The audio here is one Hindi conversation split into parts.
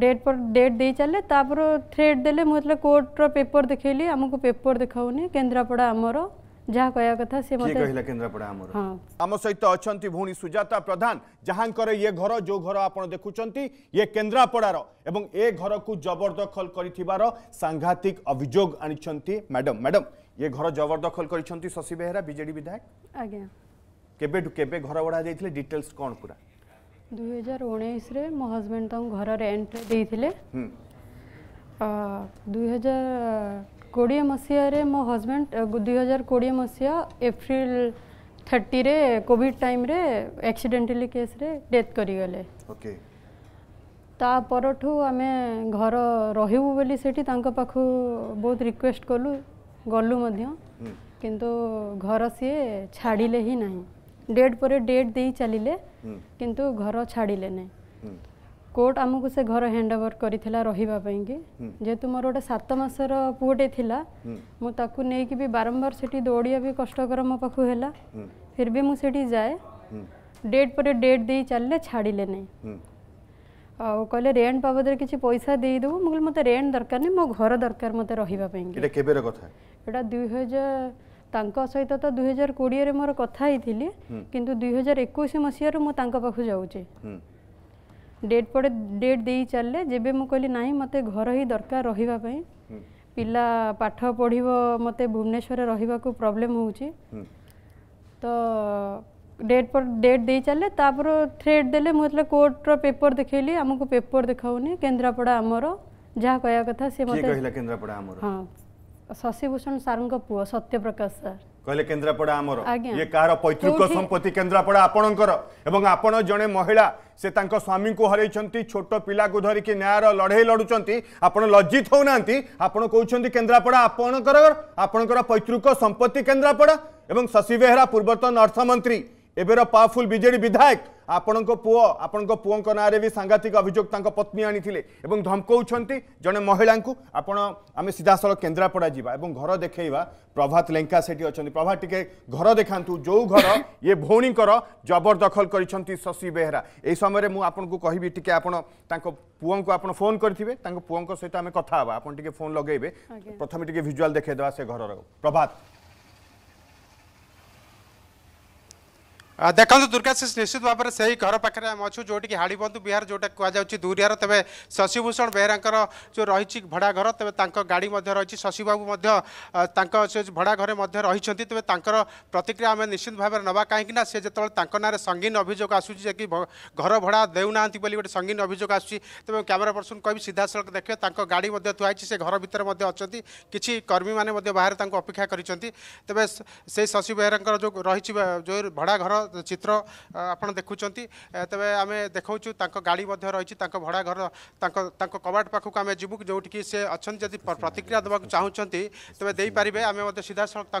डेट पर डेट दे चले तापर थ्रेड देले मुझे कोर्टर पेपर देखली आमको पेपर देखाउनी केंद्रापड़ा आमर जहाँ कह कथा सी मत कहला केन्द्रापड़ा आमर हाँ। हां हम सहित अछंती भूनी सुजाता प्रधान जहां करे ये घर जो घर आपण देखुचंती ये रो एवं ए घर को जबरदखल करिथिबार सांघातिक अभियोग आनिछंती मैडम मैडम ये घर जबरदखल करिछंती शशि बेहरा बीजेडी विधायक आ गया केबे टू केबे घर वड़ा जाइथिले डिटेल्स कोन पूरा दुई हजार उन्नीस हजबैंड घर रेन्ट दे दुई हजार कोड़े मसीह मो हजबैंड दुई हजार कोड़े मसीह एप्रिल थर्टी रे कोविड टाइम रे एक्सीडेंटली केस रे डेथ करी गले ओके ता परठु आमे घर रहिबो बोली सेठी तांको पाखु बहुत रिक्वेस्ट कलु गल्लु मध्य किंतु घर से छाड़ी ही नहीं डेट पर डेट दे चलिले हम्म। किंतु घर छाड़िले नहीं हम्म। कोर्ट आमको से घर हैंड ओवर कर रही कि जेहेतु मोर गोटे सात मसर पुओटे मुझे नहीं भी बारंबार से दौड़िया भी कष्टर मो पाखला फिर भी मुझे जाए डेट पर डेट दे चलने छाड़िले नहीं ଆଉ କହିଲେ ରେଣ୍ଟ ବାବଦରେ କିଛି ପଇସା ଦେଇଦେବୁ ମୁଁ କହିଲି ମୋତେ ରେଣ୍ଟ ଦରକାର ନାହିଁ ମୋ ଘର ଦରକାର ମୋତେ ରହିବା ତାଙ୍କ ସହିତ ତ ଦୁଇ ହଜାର କୋଡ଼ିଏରେ ମୋର କଥା ହେଇଥିଲି କିନ୍ତୁ ଦୁଇ ହଜାର ଏକୋଇଶ ମସିହାରୁ ମୁଁ ତାଙ୍କ ପାଖକୁ ଯାଉଛି ଡେଟ୍ ପରେ ଡେଟ୍ ଦେଇ ଚାଲିଲେ ଯେବେ ମୁଁ କହିଲି ନାହିଁ ମୋତେ ଘର ହିଁ ଦରକାର ରହିବା ପାଇଁ ପିଲା ପାଠ ପଢ଼ିବ ମୋତେ ଭୁବନେଶ୍ୱରରେ ରହିବାକୁ ପ୍ରୋବ୍ଲେମ୍ ହେଉଛି ତ ଡେଟ୍ ପରେ ଡେଟ୍ ଦେଇ ଚାଲିଲେ ତାପରେ ଥ୍ରେଟ୍ ଦେଲେ ମୁଁ ଯେତେବେଳେ କୋର୍ଟର ପେପର ଦେଖେଇଲି ଆମକୁ ପେପର ଦେଖାଉନି କେନ୍ଦ୍ରାପଡ଼ା ଆମର ଯାହା କହିବା କଥା ସେ ମୋତେ ହଁ ଶଶିଭୂଷଣ ସାର୍ଙ୍କ ପୁଅ ସତ୍ୟପ୍ରକାଶ ସାର୍ କହିଲେ କେନ୍ଦ୍ରାପଡ଼ା ଆମର ଇଏ କାହାର ପୈତୃକ ସମ୍ପତ୍ତି କେନ୍ଦ୍ରାପଡ଼ା ଆପଣଙ୍କର ଏବଂ ଆପଣ ଜଣେ ମହିଳା ସେ ତାଙ୍କ ସ୍ୱାମୀଙ୍କୁ ହରାଇଛନ୍ତି ଛୋଟ ପିଲାକୁ ଧରିକି ନ୍ୟାୟର ଲଢ଼େଇ ଲଢ଼ୁଛନ୍ତି ଆପଣ ଲଜ୍ଜିତ ହେଉନାହାନ୍ତି ଆପଣ କହୁଛନ୍ତି କେନ୍ଦ୍ରାପଡ଼ା ଆପଣଙ୍କର ଆପଣଙ୍କର ପୈତୃକ ସମ୍ପତ୍ତି କେନ୍ଦ୍ରାପଡ଼ା ଏବଂ ଶଶି ବେହେରା ପୂର୍ବତନ ଅର୍ଥମନ୍ତ୍ରୀ এবের পাওয়ারফুল বিজেডি বিধায়ক আপনার পুয় আপনার পুঙ্ নাঁরে বি সাংঘাতিক অভিযোগ তাঁর পত্নী আনিলে এবং ধমকাউন জনে মহিলা আপনার আমি সিধাসল কেন্দ্রাপড়া যা এবং ঘর দেখেবা প্রভাত লেঙ্কা সেটি অনেক প্রভাত টিকে ঘর দেখা যে ঘর ইয়ে ভৌণীকর জবরদখল করেছেন শশী বেহেরা এই সময় মু আপনার কহবি টিকে আপনার তাঁর পুঙ্কু আপনার ফোন করে তাঁর পুঙ্ক সহ আমি কথা হবা আপনার টিকে ফোন লগাইবে প্রথমে টিকে ভিজুয়াল দেখাই দেওয়া সে ঘরর প্রভাত ଦେଖନ୍ତୁ ଦୁର୍ଗାଶିଷ ନିଶ୍ଚିତ ଭାବରେ ସେହି ଘର ପାଖରେ ଆମେ ଅଛୁ ଯେଉଁଠିକି ହାଡ଼ିବନ୍ଧୁ ବିହାର ଯେଉଁଟା କୁହାଯାଉଛି ଦୁରିଆର ତେବେ ଶଶିଭୂଷଣ ବେହେରାଙ୍କର ଯେଉଁ ରହିଛି ଭଡ଼ା ଘର ତେବେ ତାଙ୍କ ଗାଡ଼ି ମଧ୍ୟ ରହିଛି ଶଶିବାବୁ ମଧ୍ୟ ତାଙ୍କ ସେ ଭଡ଼ା ଘରେ ମଧ୍ୟ ରହିଛନ୍ତି ତେବେ ତାଙ୍କର ପ୍ରତିକ୍ରିୟା ଆମେ ନିଶ୍ଚିତ ଭାବରେ ନେବା କାହିଁକିନା ସେ ଯେତେବେଳେ ତାଙ୍କ ନାଁରେ ସଙ୍ଗୀନ ଅଭିଯୋଗ ଆସୁଛି ଯେ କି ଘର ଭଡ଼ା ଦେଉନାହାନ୍ତି ବୋଲି ଗୋଟେ ସଙ୍ଗୀନ ଅଭିଯୋଗ ଆସୁଛି ତେବେ କ୍ୟାମେରା ପର୍ସନ୍ କହିବି ସିଧାସଳଖ ଦେଖିବେ ତାଙ୍କ ଗାଡ଼ି ମଧ୍ୟ ଥୁଆ ହେଇଛି ସେ ଘର ଭିତରେ ମଧ୍ୟ ଅଛନ୍ତି କିଛି କର୍ମୀମାନେ ମଧ୍ୟ ବାହାରେ ତାଙ୍କୁ ଅପେକ୍ଷା କରିଛନ୍ତି ତେବେ ସେଇ ଶଶି ବେହେରାଙ୍କର ଯେଉଁ ରହିଛି ଯେଉଁ ଭଡ଼ା ଘର चित्र आप देखुंत तेज आम देखा गाड़ी रही भड़ा घर कबाट पाखक आम जीव जो सी अच्छा प्रतिक्रिया देवा चाहूँ तेज देपर आम सीधा सख्त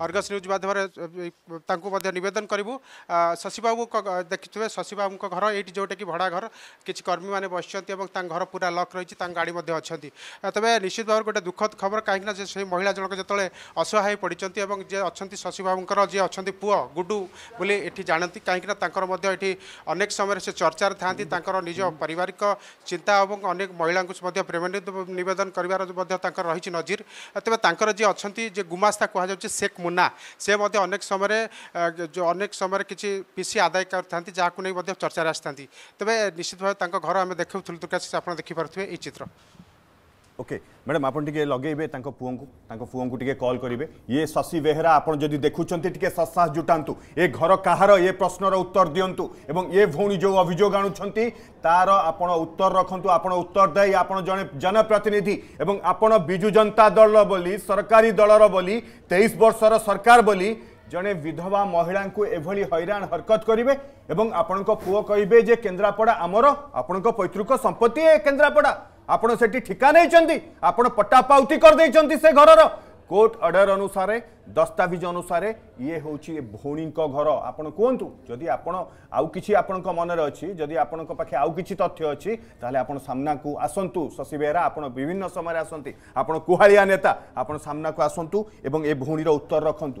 अर्गस न्यूज मध्यम नवेदन करूँ शशिबाबू शशी बाबू घर ये जोटा कि भड़ा घर किसी कर्मी मैंने बस घर पूरा लक रही गाड़ी अच्छा तेज निश्चित भाव गोटे दुखद खबर कहीं महिला जनक जो असहाय पड़ते जी अच्छा शशिबाबूर जी अच्छा पुह गुडु ବୋଲି ଏଠି ଜାଣନ୍ତି କାହିଁକିନା ତାଙ୍କର ମଧ୍ୟ ଏଠି ଅନେକ ସମୟରେ ସେ ଚର୍ଚ୍ଚାରେ ଥାଆନ୍ତି ତାଙ୍କର ନିଜ ପାରିବାରିକ ଚିନ୍ତା ଏବଂ ଅନେକ ମହିଳାଙ୍କୁ ମଧ୍ୟ ପ୍ରେମ ନିବେଦନ କରିବାର ମଧ୍ୟ ତାଙ୍କର ରହିଛି ନଜିର ତେବେ ତାଙ୍କର ଯିଏ ଅଛନ୍ତି ଯେ ଗୁମାସ୍ତା କୁହାଯାଉଛି ଶେଖ୍ ମୁନା ସେ ମଧ୍ୟ ଅନେକ ସମୟରେ ଯେଉଁ ଅନେକ ସମୟରେ କିଛି ପିସି ଆଦାୟ କରିଥାନ୍ତି ଯାହାକୁ ନେଇ ମଧ୍ୟ ଚର୍ଚ୍ଚାରେ ଆସିଥାନ୍ତି ତେବେ ନିଶ୍ଚିତ ଭାବେ ତାଙ୍କ ଘର ଆମେ ଦେଖାଉଥିଲୁ ଦୁର୍ଗାଶିଷ ଆପଣ ଦେଖିପାରୁଥିବେ ଏହି ଚିତ୍ର ओके मैडम आप लगे पुओं को पुओं को टे कल करेंगे ये शशि बेहरा आप जदि देखुं टे सत्साह जुटातु ये घर कहार ये प्रश्नर उत्तर दिंतु और ये भौणी जो अभियोग आणुंट तार आप उत्तर रखत आप उत्तरदायी आप जड़े जनप्रतिनिधि और आपण विजु जनता दल बोली सरकारी दलर बोली तेईस वर्षर सरकार बोली जड़े विधवा महिला एभली हईराण हरकत करेंगे आपण पुओ कहे केन्द्रापड़ा आमर आपण पैतृक संपत्ति केन्द्रापड़ा ଆପଣ ସେଠି ଠିକା ନେଇଛନ୍ତି ଆପଣ ପଟାପାଉତି କରିଦେଇଛନ୍ତି ସେ ଘରର କୋର୍ଟ ଅର୍ଡ଼ର ଅନୁସାରେ ଦସ୍ତାବିଜ ଅନୁସାରେ ଇଏ ହେଉଛି ଏ ଭଉଣୀଙ୍କ ଘର ଆପଣ କୁହନ୍ତୁ ଯଦି ଆପଣ ଆଉ କିଛି ଆପଣଙ୍କ ମନରେ ଅଛି ଯଦି ଆପଣଙ୍କ ପାଖେ ଆଉ କିଛି ତଥ୍ୟ ଅଛି ତାହେଲେ ଆପଣ ସାମ୍ନାକୁ ଆସନ୍ତୁ ଶଶି ବେହେରା ଆପଣ ବିଭିନ୍ନ ସମୟରେ ଆସନ୍ତି ଆପଣ କୁହାଳିଆ ନେତା ଆପଣ ସାମ୍ନାକୁ ଆସନ୍ତୁ ଏବଂ ଏ ଭଉଣୀର ଉତ୍ତର ରଖନ୍ତୁ